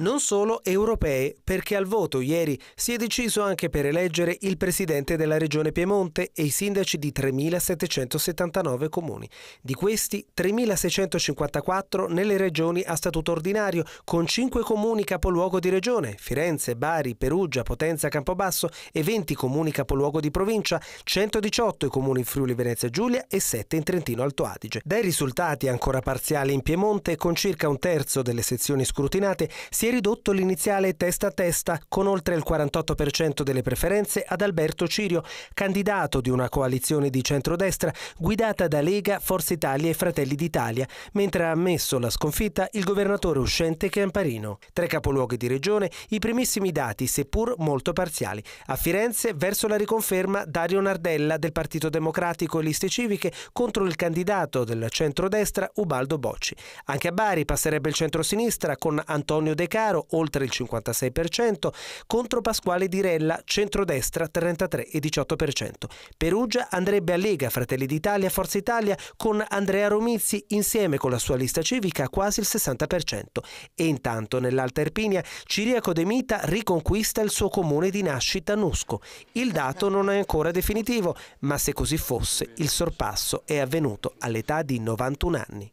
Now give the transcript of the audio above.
non solo europee, perché al voto ieri si è deciso anche per eleggere il presidente della regione Piemonte e i sindaci di 3.779 comuni. Di questi 3.654 nelle regioni a statuto ordinario, con 5 comuni capoluogo di regione, Firenze, Bari, Perugia, Potenza, Campobasso e 20 comuni capoluogo di provincia, 118 i comuni in Friuli Venezia Giulia e 7 in Trentino Alto Adige. Dai risultati ancora parziali in Piemonte, con circa un terzo delle sezioni scrutinate, si è ridotto l'iniziale testa a testa, con oltre il 48% delle preferenze, ad Alberto Cirio, candidato di una coalizione di centrodestra guidata da Lega, Forza Italia e Fratelli d'Italia, mentre ha ammesso la sconfitta il governatore uscente Camparino. Tre capoluoghi di regione, i primissimi dati, seppur molto parziali. A Firenze, verso la riconferma, Dario Nardella del Partito Democratico e Liste Civiche contro il candidato del centrodestra Ubaldo Bocci. Anche a Bari passerebbe il centrosinistra con Antonio De Castro Vaccaro oltre il 56%, contro Pasquale Dirella centrodestra 33,18%. Perugia andrebbe a Lega, Fratelli d'Italia, Forza Italia con Andrea Romizzi insieme con la sua lista civica quasi il 60%. E intanto nell'Alta Erpinia Ciriaco De Mita riconquista il suo comune di nascita Nusco. Il dato non è ancora definitivo, ma se così fosse il sorpasso è avvenuto all'età di 91 anni.